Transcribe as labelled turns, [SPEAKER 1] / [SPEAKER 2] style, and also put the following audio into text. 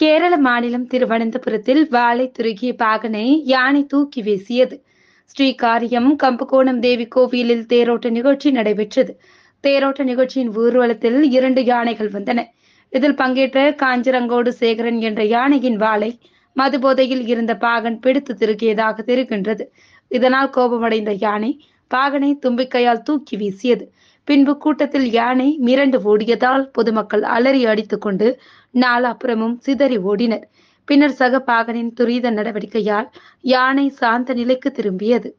[SPEAKER 1] கேரள மாநிலம் திருவனந்தபுரத்தில் வாளை துருகிய பாகனை யானை தூக்கி வீசியது ஸ்ரீகாரியம் கம்புகோணம் தேவி கோவிலில் தேரோட்ட நிகழ்ச்சி நடைபெற்றது தேரோட்ட நிகழ்ச்சியின் ஊர்வலத்தில் இரண்டு யானைகள் வந்தன இதில் பங்கேற்ற காஞ்சிரங்கோடு சேகரன் என்ற யானையின் வாளை மது போதையில் இருந்த பாகன் பிடித்து திருக்கியதாக தெரிகின்றது இதனால் கோபமடைந்த யானை பாகனை தும்பிக்கையால் தூக்கி வீசியது பின்பு கூட்டத்தில் யானை மிரண்டு ஓடியதால் பொதுமக்கள் அலறி கொண்டு நாலாபுறமும் சிதறி ஓடினர் பின்னர் சக பாகனின் துரித நடவடிக்கையால் யானை சாந்த நிலைக்கு
[SPEAKER 2] திரும்பியது